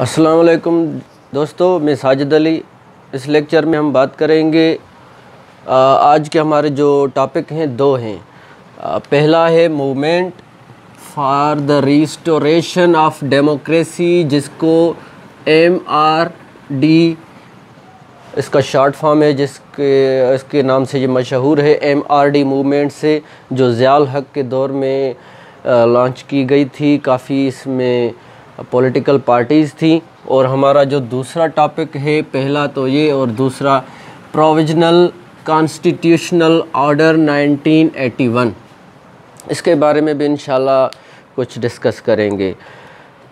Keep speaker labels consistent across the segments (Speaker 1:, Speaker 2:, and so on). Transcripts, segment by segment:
Speaker 1: अस्सलाम दोस्तों मैं साजिद अली इस लेक्चर में हम बात करेंगे आज के हमारे जो टॉपिक हैं दो हैं पहला है movement for the restoration of democracy जिसको एम आर डी इसका शॉर्ट फॉर्म है जिसके इसके नाम से ये मशहूर है एम आर डी मूवमेंट से जो ज़ियाल हक के दौर में लॉन्च की गई थी काफ़ी इसमें पॉलिटिकल पार्टीज़ थी और हमारा जो दूसरा टॉपिक है पहला तो ये और दूसरा प्रोविजनल कॉन्स्टिट्यूशनल ऑर्डर 1981 इसके बारे में भी इन कुछ डिस्कस करेंगे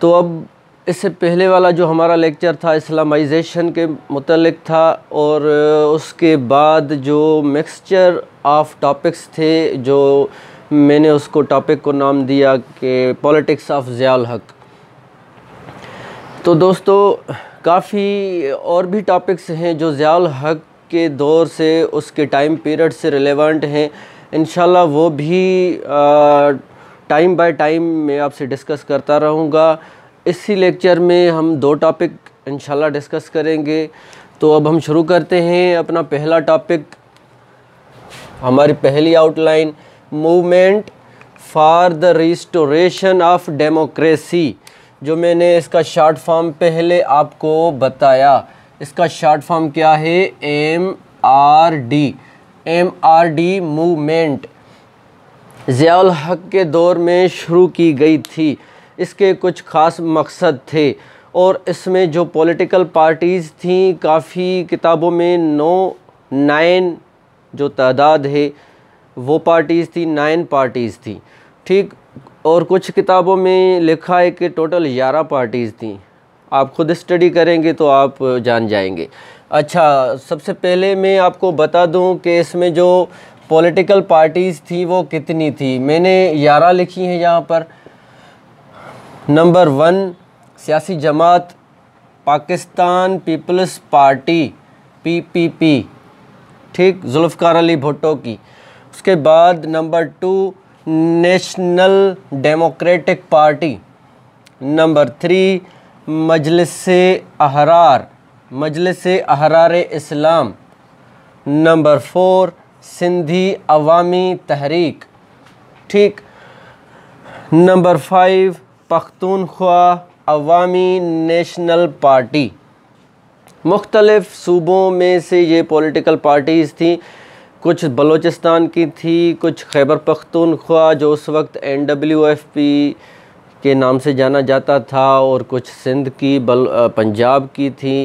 Speaker 1: तो अब इससे पहले वाला जो हमारा लेक्चर था इस्लामाइजेशन के मतलब था और उसके बाद जो मिक्सचर ऑफ टॉपिक्स थे जो मैंने उसको टॉपिक को नाम दिया कि पॉलिटिक्स ऑफ ज़ियाल हक तो दोस्तों काफ़ी और भी टॉपिक्स हैं जो ज़ियाल हक के दौर से उसके टाइम पीरियड से रिलेवेंट हैं इन वो भी टाइम बाय टाइम मैं आपसे डिस्कस करता रहूँगा इसी लेक्चर में हम दो टॉपिक इन डिस्कस करेंगे तो अब हम शुरू करते हैं अपना पहला टॉपिक हमारी पहली outline movement for the restoration of democracy जो मैंने इसका शार्ट फॉर्म पहले आपको बताया इसका शार्ट फॉर्म क्या है M R D M R D movement Ziaul Haq के दौर में शुरू की गई थी इसके कुछ ख़ास मकसद थे और इसमें जो पॉलिटिकल पार्टीज़ थीं काफ़ी किताबों में नौ नाइन जो तादाद है वो पार्टीज़ थी नाइन पार्टीज़ थी ठीक और कुछ किताबों में लिखा है कि टोटल ग्यारह पार्टीज़ थी आप ख़ुद स्टडी करेंगे तो आप जान जाएंगे अच्छा सबसे पहले मैं आपको बता दूं कि इसमें जो पॉलिटिकल पार्टीज़ थी वो कितनी थी मैंने ग्यारह लिखी हैं यहाँ पर नंबर वन सियासी जमात पाकिस्तान पीपल्स पार्टी पीपीपी ठीक जुल्फ़ार अली भुट्टो की उसके बाद number two National Democratic Party number three Majlis Ahrar Majlis Ahrar Islam number four Sindhi Awami Tehreek ठीक number five Pakhtunkhwa Awami National Party मुख्तलफ़ सूबों में से ये पॉलिटिकल पार्टीज़ थी कुछ बलूचिस्तान की थी कुछ खैबर पख्तूनख्वा जो उस वक्त एन डब्ल्यू एफ पी के नाम से जाना जाता था और कुछ सिंध की बल पंजाब की थी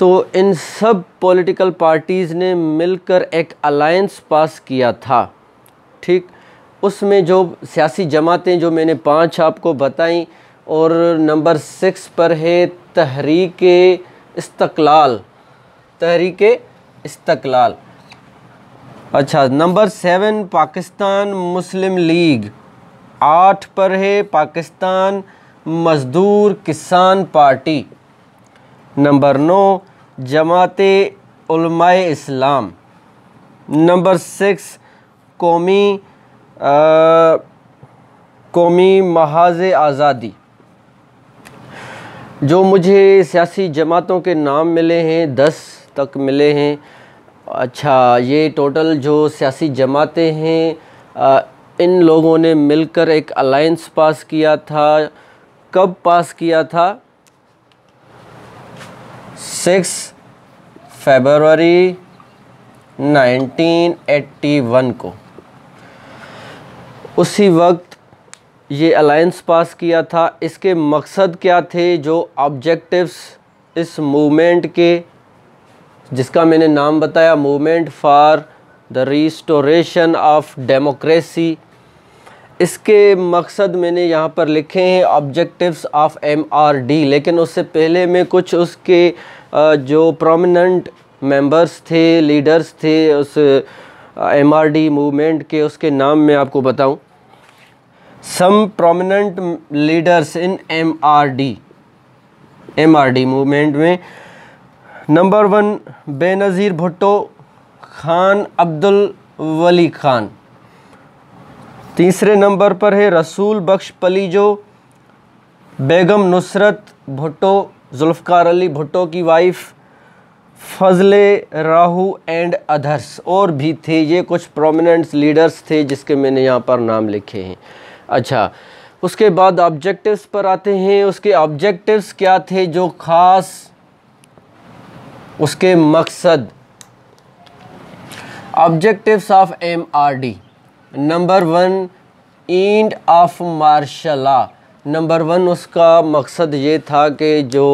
Speaker 1: तो इन सब पॉलिटिकल पार्टीज़ ने मिलकर एक अलायंस पास किया था ठीक उसमें जो सियासी जमातें जो मैंने पांच आपको बताई और नंबर सिक्स पर है तहरीक इस्तकलाल तहरीक इस्तकलाल अच्छा number seven Pakistan Muslim League आठ पर है पाकिस्तान मजदूर किसान पार्टी नंबर नौ जमात इस्लाम नंबर सिक्स कौमी आ, कौमी महाज आज़ादी जो मुझे सियासी जमातों के नाम मिले हैं दस तक मिले हैं अच्छा ये टोटल जो सियासी जमातें हैं इन लोगों ने मिलकर एक अलायंस पास किया था कब पास किया था सिक्स फरवरी 1981 को उसी वक्त ये अलायंस पास किया था इसके मकसद क्या थे जो ऑब्जेक्टिव्स इस मूवमेंट के जिसका मैंने नाम बताया movement for the restoration of democracy इसके मकसद मैंने यहाँ पर लिखे हैं ऑब्जेक्टिव्स ऑफ एमआरडी लेकिन उससे पहले मैं कुछ उसके जो प्रोमिनंट मेंबर्स थे लीडर्स थे उस एमआरडी मूवमेंट के उसके नाम मैं आपको बताऊं some prominent leaders in MRD MRD movement में नंबर वन बेनज़ीर भुट्टो खान अब्दुल वली खान तीसरे नंबर पर है रसूल बख्श पलीजो बेगम नुसरत भुट्टो जुल्फ़ार अली भुट्टो की wife Fazle Rehman and others और भी थे ये कुछ प्रोमिनेंट लीडर्स थे जिसके मैंने यहाँ पर नाम लिखे हैं अच्छा उसके बाद ऑब्जेक्टिव्स पर आते हैं उसके ऑब्जेक्टिव्स क्या थे जो ख़ास उसके मकसद objectives of M R D number one end of martial number one उसका मकसद ये था कि जो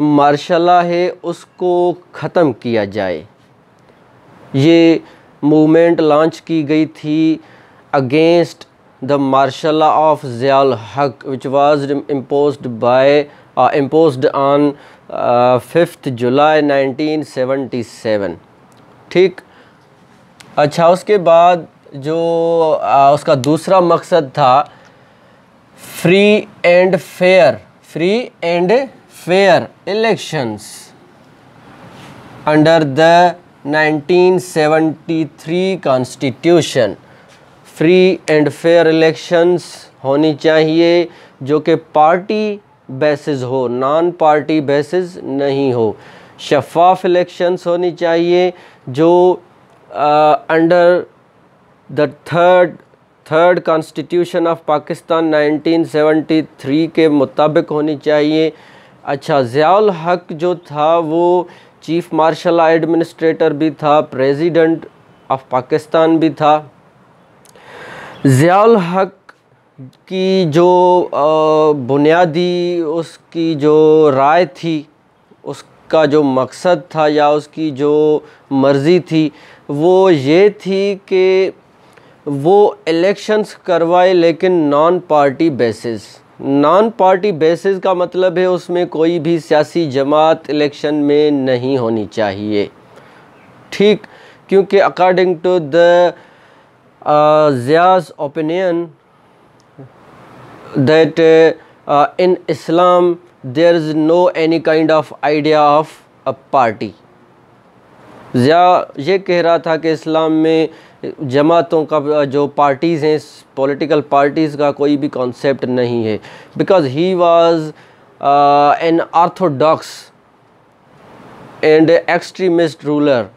Speaker 1: मार्शाला है उसको ख़त्म किया जाए ये मूवमेंट लॉन्च की गई थी against the martial of Ziaul Haq which was impose by impose on fifth July 1977 ठीक अच्छा उसके बाद जो आ, उसका दूसरा मकसद था free and fair free and fair elections under the 1973 constitution free and fair elections होनी चाहिए जो कि पार्टी बेसिस हो नॉन पार्टी बेसिस नहीं हो शफाफ इलेक्शंस होनी चाहिए जो under the third third constitution of Pakistan 1973 के मुताबिक होनी चाहिए अच्छा ज़ियाल हक जो था वो चीफ़ मार्शल एडमिनिस्ट्रेटर भी था प्रेसिडेंट ऑफ पाकिस्तान भी था ज़ियाल हक की जो बुनियादी उसकी जो राय थी उसका जो मकसद था या उसकी जो मर्ज़ी थी वो ये थी कि वो इलेक्शंस करवाए लेकिन non party basis non party basis का मतलब है उसमें कोई भी सियासी जमात इलेक्शन में नहीं होनी चाहिए ठीक क्योंकि according to the Zia's opinion that uh, uh, in Islam there is no any kind of idea of a party. या ये कह रहा था कि इस्लाम में जमातों का जो पार्टीज़ हैं पॉलिटिकल पार्टीज़ का कोई भी कॉन्सेप्ट नहीं है because he was an orthodox and extremist ruler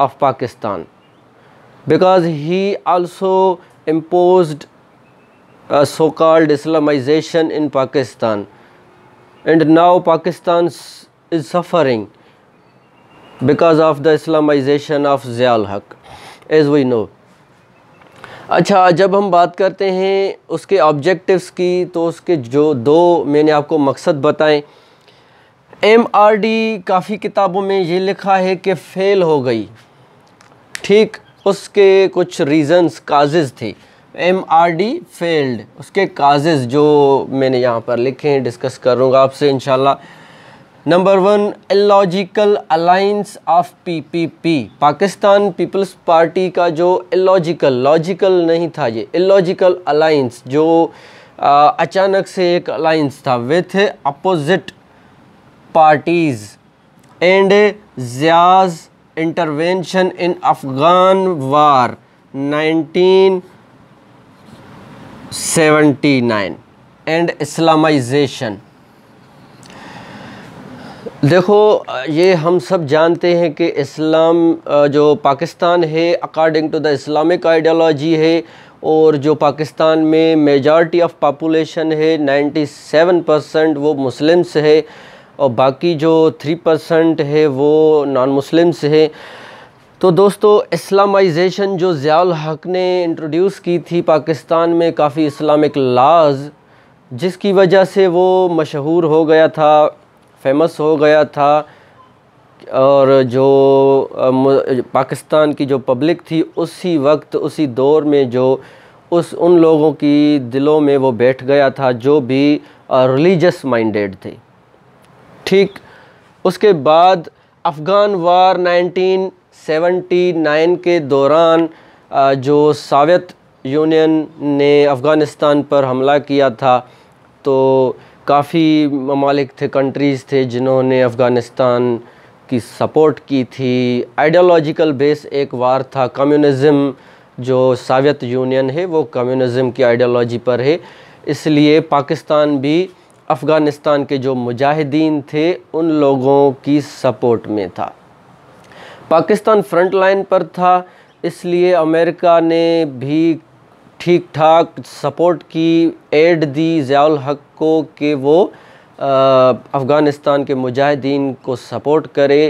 Speaker 1: of Pakistan because he also impose uh, so called Islamization in Pakistan. And now Pakistan is suffering because of the Islamization of Zial Haq, as we know. अच्छा जब हम बात करते हैं उसके objectives की तो उसके जो दो मैंने आपको मकसद बताएं एम आर डी काफ़ी किताबों में ये लिखा है कि फ़ेल हो गई ठीक उसके कुछ रीज़न्स काजेज़ थे एम आर डी फेल्ड उसके काजेज़ जो मैंने यहाँ पर लिखे हैं डिस्कस करूँगा आपसे इन number one illogical alliance of PPP Pakistan Peoples Party का जो एलॉजिकल लॉजिकल नहीं था ये एलॉजिकल अलाइंस जो आ, अचानक से एक अलाइंस था with opposite parties and Zia's intervention in Afghan war nineteen 79 and Islamization देखो ये हम सब जानते हैं कि इस्लाम जो पाकिस्तान है according to the Islamic ideology है और जो पाकिस्तान में मेजॉरिटी ऑफ पापोलेशन है 97 परसेंट वो मुस्लिम्स है और बाकी जो 3 परसेंट है वो नॉन मुस्लिम्स है तो दोस्तों इस्लामाइजेशन जो ज़ियाल हक ने इंट्रोड्यूस की थी पाकिस्तान में काफ़ी इस्लामिक लाज जिसकी वजह से वो मशहूर हो गया था फेमस हो गया था और जो पाकिस्तान की जो पब्लिक थी उसी वक्त उसी दौर में जो उस उन लोगों की दिलों में वो बैठ गया था जो भी रिलीजस माइंडेड थे ठीक उसके बाद अफ़गान वार नाइनटीन 79 के दौरान जो सावियत यूनियन ने अफ़गानिस्तान पर हमला किया था तो काफ़ी ममालिक थे कंट्रीज़ थे जिन्होंने अफ़गानिस्तान की सपोर्ट की थी आइडियोलॉजिकल बेस एक वार था कम्युनिज्म जो सावियत यूनियन है वो कम्युनिज्म की आइडियोलॉजी पर है इसलिए पाकिस्तान भी अफ़गानिस्तान के जो मुजाहिदीन थे उन लोगों की सपोर्ट में था पाकिस्तान फ्रंट लाइन पर था इसलिए अमेरिका ने भी ठीक ठाक सपोर्ट की एड दी ज़ियाल हक को कि वो अफ़गानिस्तान के मुजाहिदीन को सपोर्ट करे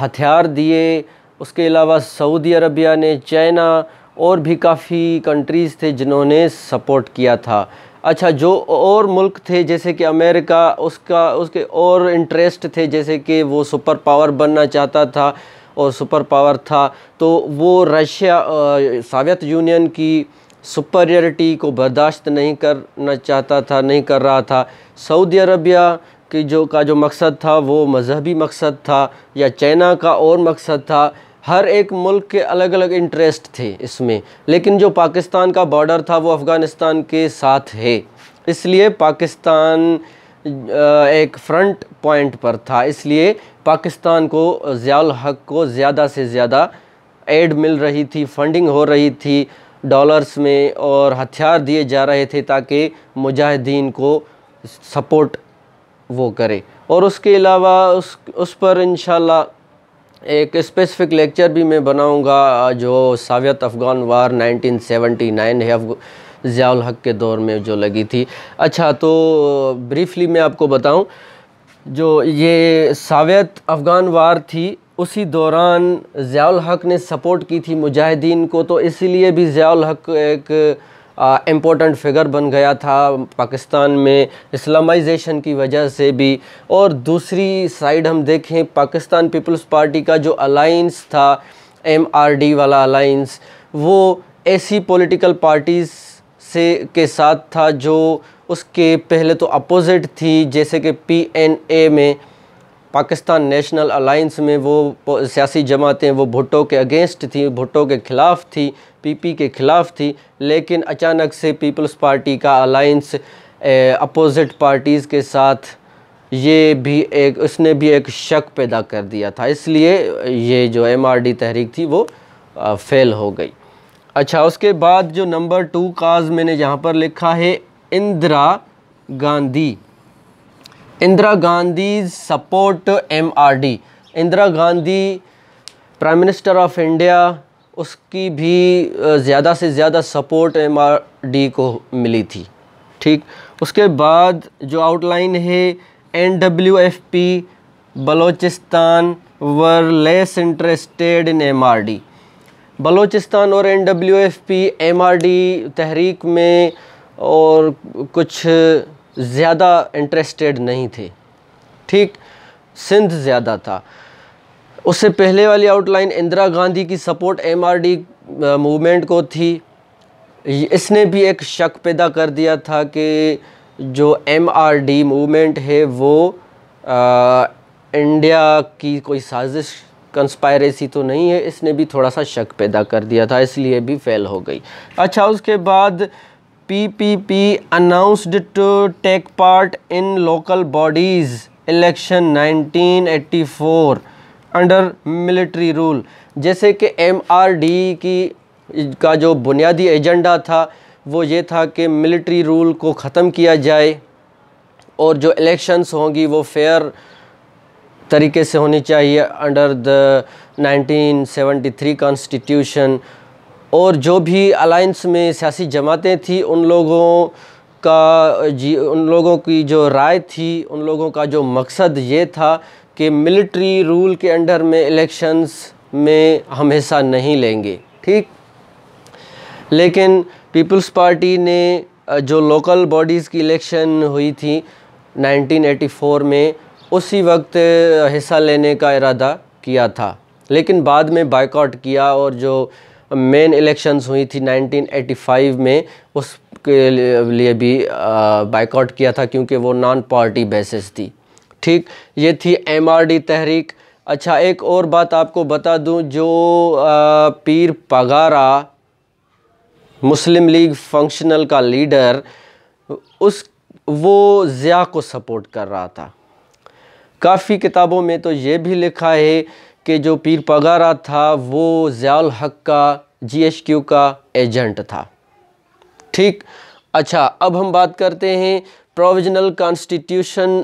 Speaker 1: हथियार दिए उसके अलावा सऊदी अरबिया ने चाइना और भी काफ़ी कंट्रीज़ थे जिन्होंने सपोर्ट किया था अच्छा जो और मुल्क थे जैसे कि अमेरिका उसका उसके और इंटरेस्ट थे जैसे कि वो सुपर पावर बनना चाहता था और सुपर पावर था तो वो रशिया सोवियत यूनियन की सुपरियरिटी को बर्दाश्त नहीं करना चाहता था नहीं कर रहा था सऊदी अरबिया की जो का जो मकसद था वो मजहबी मकसद था या चाइना का और मकसद था हर एक मुल्क के अलग अलग इंटरेस्ट थे इसमें लेकिन जो पाकिस्तान का बॉर्डर था वो अफ़गानिस्तान के साथ है इसलिए पाकिस्तान एक फ्रंट पॉइंट पर था इसलिए पाकिस्तान को ज़ियाल हक को ज़्यादा से ज़्यादा एड मिल रही थी फंडिंग हो रही थी डॉलर्स में और हथियार दिए जा रहे थे ताकि मुजाहिदीन को सपोर्ट वो करे और उसके अलावा उस उस पर इन एक स्पेसिफिक लेक्चर भी मैं बनाऊंगा जो सावियत अफ़गान वार 1979 है ज़ियाल हक के दौर में जो लगी थी अच्छा तो ब्रीफली मैं आपको बताऊं जो ये सावियत अफ़गान वार थी उसी दौरान ज़ियाल हक ने सपोर्ट की थी मुजाहिदीन को तो इसीलिए भी ज़ियाल हक एक इम्पोर्टेंट फिगर बन गया था पाकिस्तान में इस्लामाइजेशन की वजह से भी और दूसरी साइड हम देखें पाकिस्तान पीपल्स पार्टी का जो अलाइंस था एमआरडी वाला अलाइंस वो ऐसी पॉलिटिकल पार्टीज़ से के साथ था जो उसके पहले तो अपोज़िट थी जैसे कि पीएनए में पाकिस्तान नेशनल अलाइंस में वो सियासी जमातें वो भुट्टो के अगेंस्ट थी भुट्टो के ख़िलाफ़ थी पीपी के ख़िलाफ़ थी लेकिन अचानक से पीपल्स पार्टी का अलाइंस अपोज़िट पार्टीज़ के साथ ये भी एक उसने भी एक शक पैदा कर दिया था इसलिए ये जो एमआरडी तहरीक थी वो फ़ेल हो गई अच्छा उसके बाद जो नंबर टू काज मैंने यहाँ पर लिखा है Indira Gandhi Indira Gandhi support MRD Indira Gandhi prime minister of India उसकी भी ज़्यादा से ज़्यादा सपोर्ट एमआरडी को मिली थी ठीक उसके बाद जो आउटलाइन है N W F P Balochistan were less interested in M R D Balochistan और N W F P M R D Tehreek में और कुछ ज़्यादा इंटरेस्टेड नहीं थे ठीक सिंध ज़्यादा था उससे पहले वाली आउटलाइन इंदिरा गांधी की support M R D movement को थी इसने भी एक शक पैदा कर दिया था कि जो एम आर डी मूवमेंट है वो आ, इंडिया की कोई साजिश कंस्पायरेसी तो नहीं है इसने भी थोड़ा सा शक पैदा कर दिया था इसलिए भी फेल हो गई अच्छा उसके बाद PPP announced to take part in local bodies election 1984 under military rule जैसे कि एमआरडी की का जो बुनियादी एजेंडा था वो ये था कि मिलिट्री रूल को ख़त्म किया जाए और जो इलेक्शंस होंगी वो फेयर तरीके से होनी चाहिए अंडर द 1973 कॉन्स्टिट्यूशन और जो भी अलाइंस में सियासी जमातें थी उन लोगों का जी उन लोगों की जो राय थी उन लोगों का जो मकसद ये था कि मिलिट्री रूल के अंडर में इलेक्शंस में हम हिस्सा नहीं लेंगे ठीक लेकिन पीपल्स पार्टी ने जो लोकल बॉडीज़ की इलेक्शन हुई थी 1984 में उसी वक्त हिस्सा लेने का इरादा किया था लेकिन बाद में बाइकआउट किया और जो मेन इलेक्शंस हुई थी 1985 में उसके लिए भी बाइकआउट किया था क्योंकि वो नॉन पार्टी बेसिस थी ठीक ये थी एमआरडी तहरीक अच्छा एक और बात आपको बता दूं जो आ, Pir Pagara Muslim League Functional का लीडर उस वो ज़िया को सपोर्ट कर रहा था काफ़ी किताबों में तो ये भी लिखा है कि जो पीर पगारा था वो ज़याल हक का जीएचक्यू का एजेंट था ठीक अच्छा अब हम बात करते हैं प्रोविजनल कॉन्स्टिट्यूशन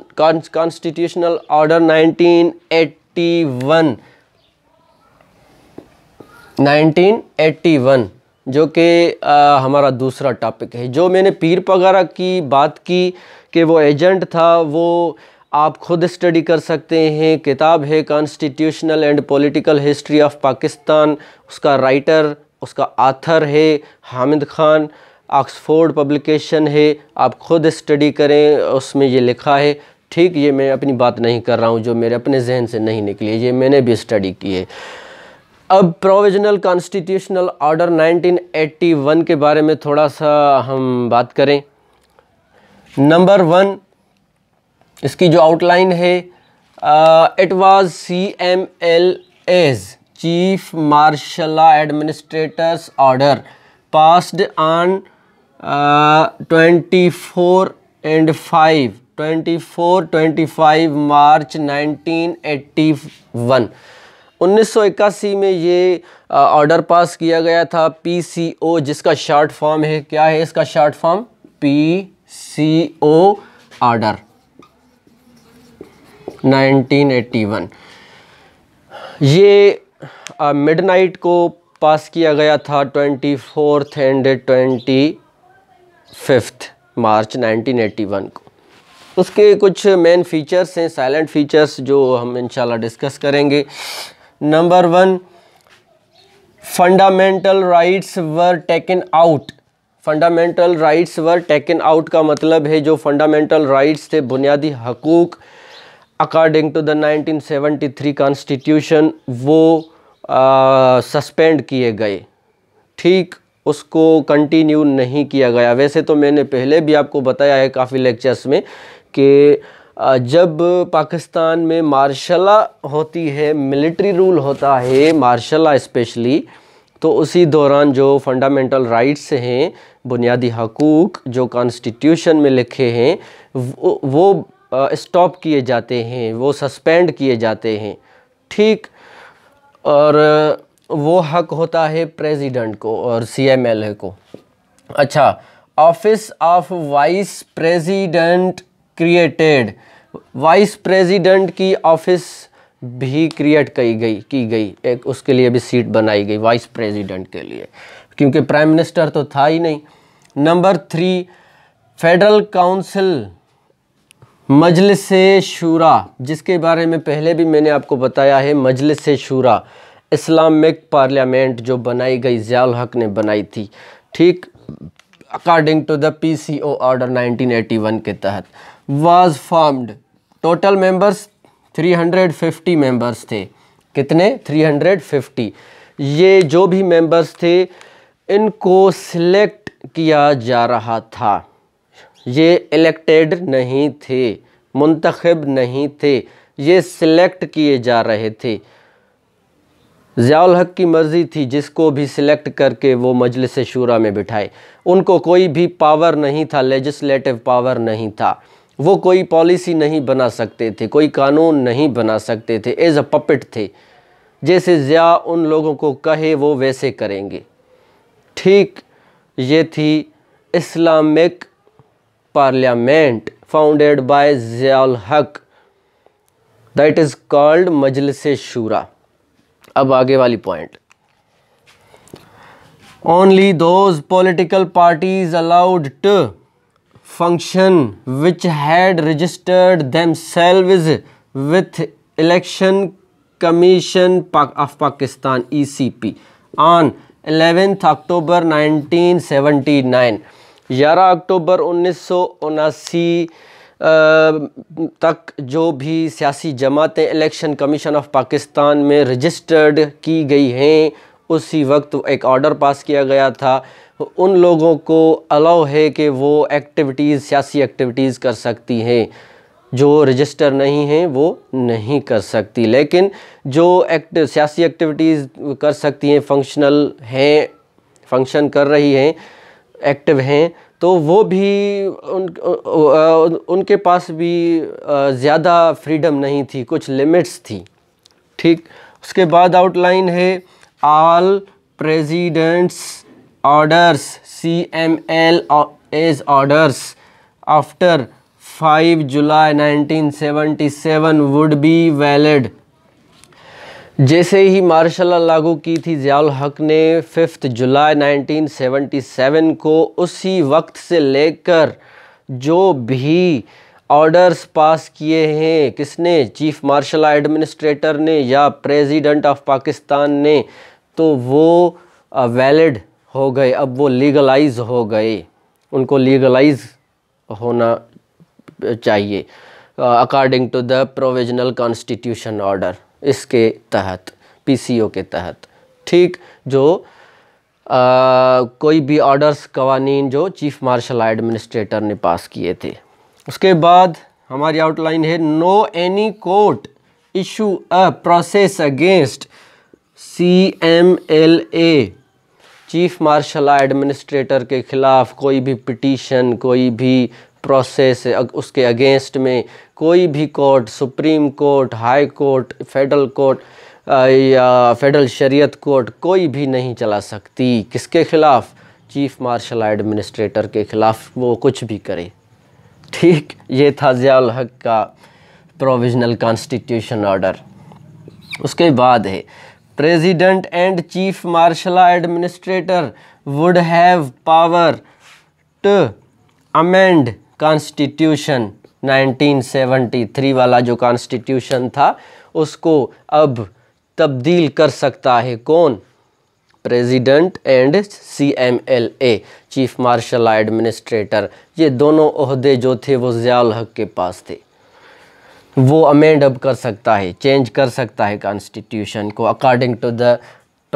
Speaker 1: कॉन्स्टिट्यूशनल ऑर्डर 1981 1981 जो कि हमारा दूसरा टॉपिक है जो मैंने पीर पगारा की बात की कि वो एजेंट था वो आप खुद स्टडी कर सकते हैं किताब है constitutional and political history of Pakistan उसका राइटर उसका आथर है हामिद खान ऑक्सफोर्ड पब्लिकेशन है आप खुद स्टडी करें उसमें ये लिखा है ठीक ये मैं अपनी बात नहीं कर रहा हूँ जो मेरे अपने जहन से नहीं निकली ये मैंने भी स्टडी की है अब प्रोविजनल कॉन्स्टिट्यूशनल ऑर्डर 1981 के बारे में थोड़ा सा हम बात करें नंबर वन इसकी जो आउटलाइन है it was C M L A's chief martial law administrators order passed on twenty four and five twenty four twenty five March nineteen eighty one इक्यासी में ये ऑर्डर पास किया गया था पीसीओ जिसका शॉर्ट फॉर्म है क्या है इसका शॉर्ट फॉर्म पीसीओ ऑर्डर 1981 ये मिडनाइट को पास किया गया था twenty fourth and twenty fifth March 1981 को उसके कुछ मेन फीचर्स हैं साइलेंट फीचर्स जो हम इंशाल्लाह डिस्कस करेंगे number one fundamental rights were taken out fundamental rights were taken out का मतलब है जो फंडामेंटल राइट्स थे बुनियादी हकूक़ अकॉर्डिंग टू द 1973 कॉन्स्टिट्यूशन वो सस्पेंड किए गए ठीक उसको कंटिन्यू नहीं किया गया वैसे तो मैंने पहले भी आपको बताया है काफ़ी लेक्चर्स में कि जब पाकिस्तान में मार्शला होती है मिलिट्री रूल होता है मार्शला इस्पेशली तो उसी दौरान जो फंडामेंटल राइट्स हैं बुनियादी हकूक़ जो कॉन्स्टिट्यूशन में लिखे हैं वो, वो स्टॉप किए जाते हैं वो सस्पेंड किए जाते हैं ठीक और वो हक होता है प्रेसिडेंट को और सीएमएलए को अच्छा office of vice president created vice president की ऑफिस भी क्रिएट की गई की गई एक उसके लिए भी सीट बनाई गई वाइस प्रेसिडेंट के लिए क्योंकि प्राइम मिनिस्टर तो था ही नहीं number three federal council Majlis Shura जिसके बारे में पहले भी मैंने आपको बताया है मजलिस शूरा इस्लामिक पार्लियामेंट जो बनाई गई ज़ियाल हक ने बनाई थी ठीक according to the PCO order 1981 के तहत was formed total members 350 members थे कितने 350 ये जो भी मेंबर्स थे इनको सिलेक्ट किया जा रहा था ये इलेक्टेड नहीं थे मुंतखब नहीं थे ये सिलेक्ट किए जा रहे थे ज़ियाल हक की मर्ज़ी थी जिसको भी सिलेक्ट करके वो मजलिस शूरा में बिठाए उनको कोई भी पावर नहीं था लेजिस्लेटिव पावर नहीं था वो कोई पॉलिसी नहीं बना सकते थे कोई कानून नहीं बना सकते थे एज अ पपिट थे जैसे ज़िया उन लोगों को कहे वो वैसे करेंगे ठीक ये थी Islamic parliament founded by Ziaul Haq that is called Majlis Shura. अब आगे वाली point only those political parties allowed to function which had registered themselves with election commission of pakistan ecp on 11th october 1979 ग्यारह अक्टूबर उन्नीस तक जो भी सियासी जमातें इलेक्शन कमीशन ऑफ पाकिस्तान में रजिस्टर्ड की गई हैं उसी वक्त एक ऑर्डर पास किया गया था उन लोगों को अलाउ है कि वो एक्टिविटीज़ सियासी एक्टिविटीज़ कर सकती हैं जो रजिस्टर नहीं हैं वो नहीं कर सकती लेकिन जो एक्ट सियासी एक्टिविटीज़ कर सकती हैं फंक्शनल हैं फंक्शन कर रही हैं एक्टिव हैं तो वो भी उन, उन उनके पास भी ज़्यादा फ्रीडम नहीं थी कुछ लिमिट्स थी ठीक उसके बाद आउटलाइन है all presidents orders C M L A's orders after 5 July 1977 would be valid जैसे ही मार्शल लागू की थी ज़ियाल हक ने फिफ्थ जुलाई 1977 को उसी वक्त से लेकर जो भी ऑर्डर्स पास किए हैं किसने चीफ मार्शल एडमिनिस्ट्रेटर ने या प्रेसिडेंट ऑफ पाकिस्तान ने तो वो वैलिड हो गए अब वो लीगलाइज हो गए उनको लीगलाइज होना चाहिए according to the provisional constitution order इसके तहत पीसीओ के तहत ठीक जो आ, कोई भी ऑर्डर्स कवानीन जो चीफ मार्शल एडमिनिस्ट्रेटर ने पास किए थे उसके बाद हमारी आउटलाइन है no any court issue a process against C M L A chief martial administrator के ख़िलाफ़ कोई भी पिटीशन कोई भी प्रोसेस उसके अगेंस्ट में कोई भी court supreme court high court federal court या फेडरल शरीयत कोर्ट कोई भी नहीं चला सकती किसके ख़िलाफ़ चीफ़ मार्शल एडमिनिस्ट्रेटर के ख़िलाफ़ वो कुछ भी करे ठीक ये था ज़ियाल हक का प्रोविजनल कॉन्स्टिट्यूशन ऑर्डर उसके बाद है president and chief martial administrator would have power to amend constitution 1973 वाला जो कॉन्स्टिट्यूशन था उसको अब तब्दील कर सकता है कौन president and CMLA chief martial administrator ये दोनों अहदे जो थे वो ज़ियाल हक के पास थे वो अमेंड अब कर सकता है चेंज कर सकता है कॉन्स्टिट्यूशन को according to the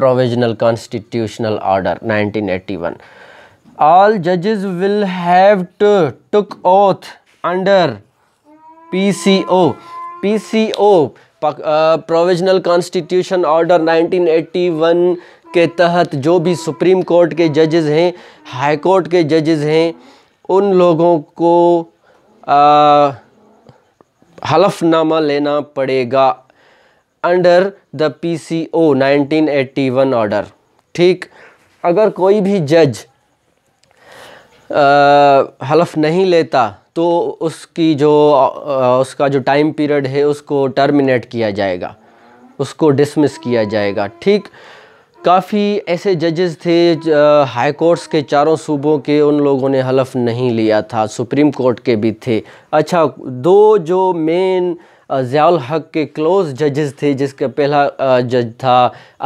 Speaker 1: provisional constitutional order 1981 to judges will have to took oath under PCO PCO provisional constitution order 1981 के तहत जो भी सुप्रीम कोर्ट के जजेस हैं हाई कोर्ट के जजेस हैं उन लोगों को uh, हलफनामा लेना पड़ेगा अंडर द पीसीओ 1981 ऑर्डर ठीक अगर कोई भी जज हलफ नहीं लेता तो उसकी जो उसका जो टाइम पीरियड है उसको टर्मिनेट किया जाएगा उसको डिसमिस किया जाएगा ठीक काफ़ी ऐसे जजेस थे हाई कोर्ट्स के चारों सूबों के उन लोगों ने हलफ नहीं लिया था सुप्रीम कोर्ट के भी थे अच्छा दो जो मेन ज़ियाल हक के क्लोज जजेस थे जिसका पहला जज था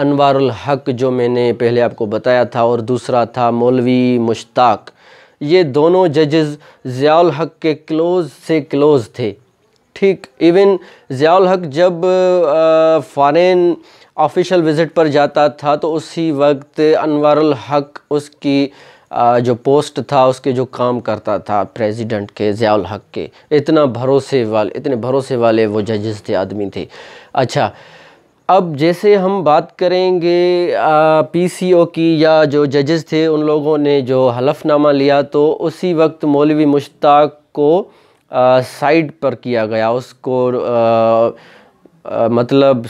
Speaker 1: अनवारुल हक जो मैंने पहले आपको बताया था और दूसरा था मौलवी मुश्ताक़ ये दोनों जजेस ज़ियाल हक के क्लोज़ से क्लोज़ थे ठीक इवन ज़ियाल हक जब फ़ारेन ऑफिशियल विज़िट पर जाता था तो उसी वक्त अनवारुल हक उसकी जो पोस्ट था उसके जो काम करता था प्रेसिडेंट के ज़ियाल हक के इतना भरोसे वाले इतने भरोसे वाले वो जजेस थे आदमी थे अच्छा अब जैसे हम बात करेंगे पीसीओ की या जो जजेस थे उन लोगों ने जो हलफनामा लिया तो उसी वक्त मौलवी मुश्ताक को साइड पर किया गया उसको आ, आ, मतलब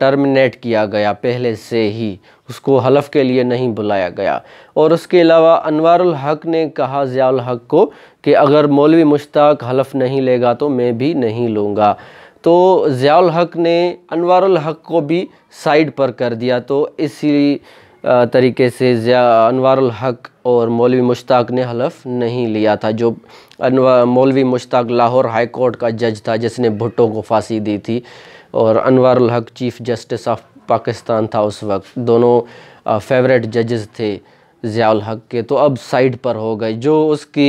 Speaker 1: टर्मिनेट किया गया पहले से ही उसको हलफ के लिए नहीं बुलाया गया और उसके अलावा अनवारुल हक ने कहा ज़ियाल हक को कि अगर मौलवी मुश्ताक हलफ नहीं लेगा तो मैं भी नहीं लूँगा तो ज़ियाल हक ने अनवारुल हक को भी साइड पर कर दिया तो इसी तरीके से ज़िया अनवारुल हक और मौलवी मुश्ताक ने हलफ नहीं लिया था जो मौलवी मुश्ताक लाहौर हाई कोर्ट का जज था जिसने भुट्टो को फांसी दी थी और अनवारुल हक चीफ़ जस्टिस ऑफ पाकिस्तान था उस वक्त दोनों फेवरेट जजेस थे ज़ियाल हक के तो अब साइड पर हो गए जो उसकी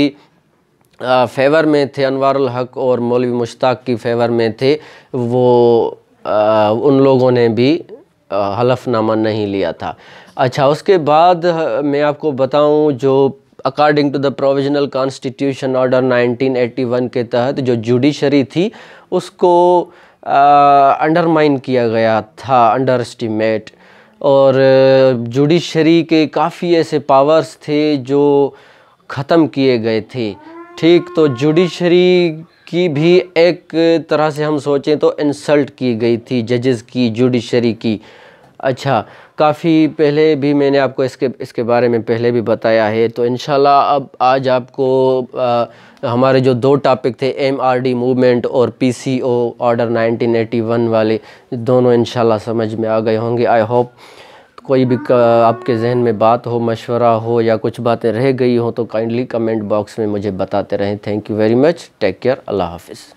Speaker 1: फेवर में थे अनवारुल हक और मौलवी मुश्ताक की फेवर में थे वो आ, उन लोगों ने भी हलफनामा नहीं लिया था अच्छा उसके बाद मैं आपको बताऊं जो according to the provisional constitution order 1981 के तहत जो जुडिशरी थी उसको अंडरमाइन किया गया था अंडर एस्टिमेट और जुडिशरी के काफ़ी ऐसे पावर्स थे जो ख़त्म किए गए थे ठीक तो जुडिशरी की भी एक तरह से हम सोचें तो इंसल्ट की गई थी जजेस की जुडिशरी की अच्छा काफ़ी पहले भी मैंने आपको इसके इसके बारे में पहले भी बताया है तो इन अब आज आपको आ, हमारे जो दो टॉपिक थे एमआरडी मूवमेंट और पीसीओ ऑर्डर 1981 वाले दोनों इन समझ में आ गए होंगे आई होप कोई भी आपके जहन में बात हो मशवरा हो या कुछ बातें रह गई हो तो काइंडली कमेंट बॉक्स में मुझे बताते रहें thank you very much take care अल्लाह हाफिज़